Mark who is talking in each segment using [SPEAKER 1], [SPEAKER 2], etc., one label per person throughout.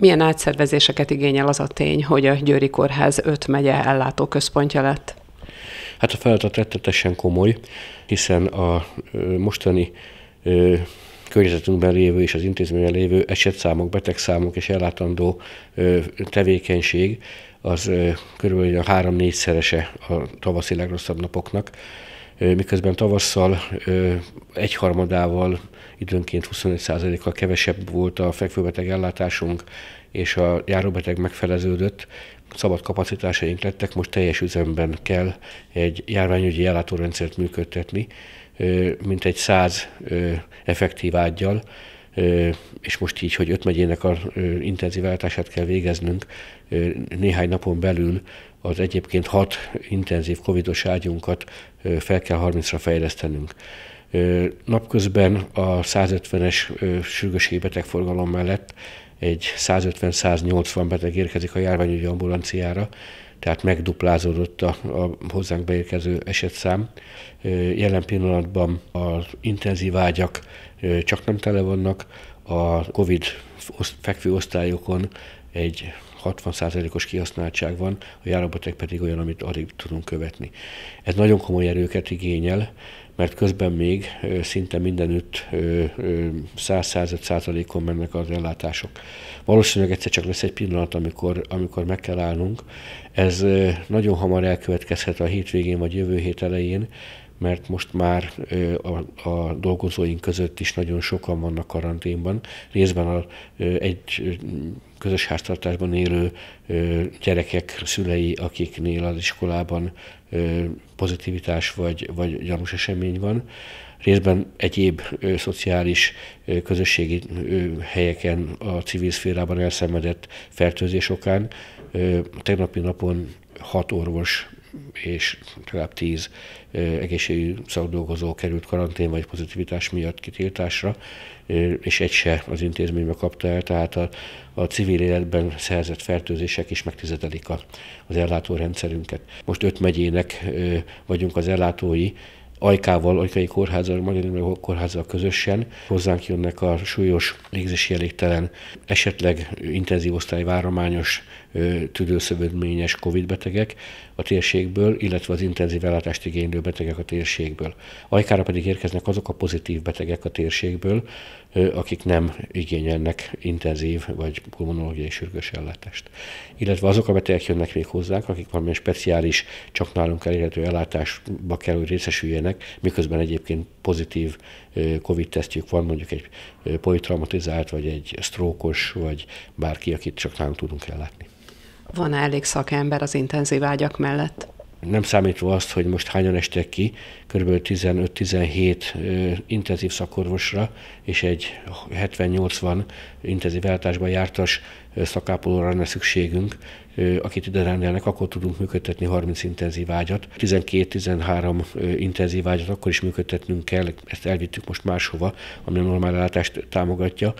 [SPEAKER 1] Milyen átszervezéseket igényel az a tény, hogy a Győri Kórház öt megye ellátó központja lett? Hát a feladat rettetesen komoly, hiszen a mostani környezetünkben lévő és az intézményben lévő esetszámok, betegszámok és ellátandó tevékenység az körülbelül a három-négyszerese a tavaszi legrosszabb napoknak, miközben tavasszal egyharmadával, időnként 25%-kal kevesebb volt a fekvőbeteg ellátásunk, és a járóbeteg megfeleződött, szabad kapacitásaink lettek, most teljes üzemben kell egy járványügyi ellátórendszert működtetni, mint egy száz effektív ágyal és most így, hogy öt megyének intenzív intenzíváltását kell végeznünk, néhány napon belül az egyébként hat intenzív covidos ágyunkat fel kell 30-ra fejlesztenünk. Napközben a 150-es sürgősségi betegforgalom mellett egy 150-180 beteg érkezik a járványügyi ambulanciára, tehát megduplázódott a, a hozzánk beérkező esetszám. Jelen pillanatban az intenzív ágyak csak nem tele vannak, a COVID fekvő osztályokon egy 60%-os kihasználtság van, a járóbeteg pedig olyan, amit alig tudunk követni. Ez nagyon komoly erőket igényel, mert közben még szinte mindenütt 100 105 százalékon mennek az ellátások. Valószínűleg egyszer csak lesz egy pillanat, amikor, amikor meg kell állnunk. Ez nagyon hamar elkövetkezhet a hétvégén vagy jövő hét elején, mert most már a, a dolgozóink között is nagyon sokan vannak karanténban, részben a, egy közös háztartásban élő gyerekek szülei, akiknél az iskolában pozitivitás vagy, vagy gyanús esemény van, részben egyéb ö, szociális ö, közösségi ö, helyeken a civil szférában elszenvedett fertőzés okán. Ö, tegnapi napon hat orvos és legalább 10 egészségügyi szakdolgozó került karantén vagy pozitivitás miatt kitiltásra, és egy se az intézménybe kapta el, tehát a, a civil életben szerzett fertőzések is megtizedelik a, az ellátórendszerünket. Most öt megyének vagyunk az ellátói, ajkával, ajkai kórházal, magyar kórházal közösen hozzánk jönnek a súlyos légzési elégtelen, esetleg intenzív osztály várományos tüdőszövődményes COVID betegek a térségből, illetve az intenzív ellátást igénylő betegek a térségből. Ajkára pedig érkeznek azok a pozitív betegek a térségből, akik nem igényelnek intenzív vagy pulmonológiai sürgős ellátást. Illetve azok a betegek jönnek még hozzánk, akik valamilyen speciális, csak nálunk elérhető ellátásba kell, hogy részesüljenek, miközben egyébként pozitív COVID-tesztjük van, mondjuk egy politraumatizált, vagy egy sztrókos, vagy bárki, akit csak nálunk tudunk ellátni. Van elég szakember az intenzív ágyak mellett? nem számítva azt, hogy most hányan estek ki, kb. 15-17 intenzív szakorvosra és egy 70-80 intenzív ellátásban jártas szakápolóra lenne szükségünk, akit ide rendelnek, akkor tudunk működtetni 30 intenzív ágyat. 12-13 intenzív ágyat akkor is működtetnünk kell, ezt elvittük most máshova, ami a normál ellátást támogatja.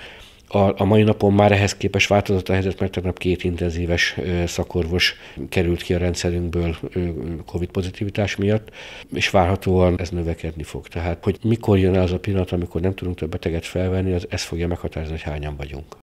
[SPEAKER 1] A, a mai napon már ehhez képest változott a helyzet, mert tegnap két intenzíves szakorvos került ki a rendszerünkből COVID pozitivitás miatt, és várhatóan ez növekedni fog. Tehát, hogy mikor jön el az a pillanat, amikor nem tudunk több beteget felvenni, az ez fogja meghatározni, hogy hányan vagyunk.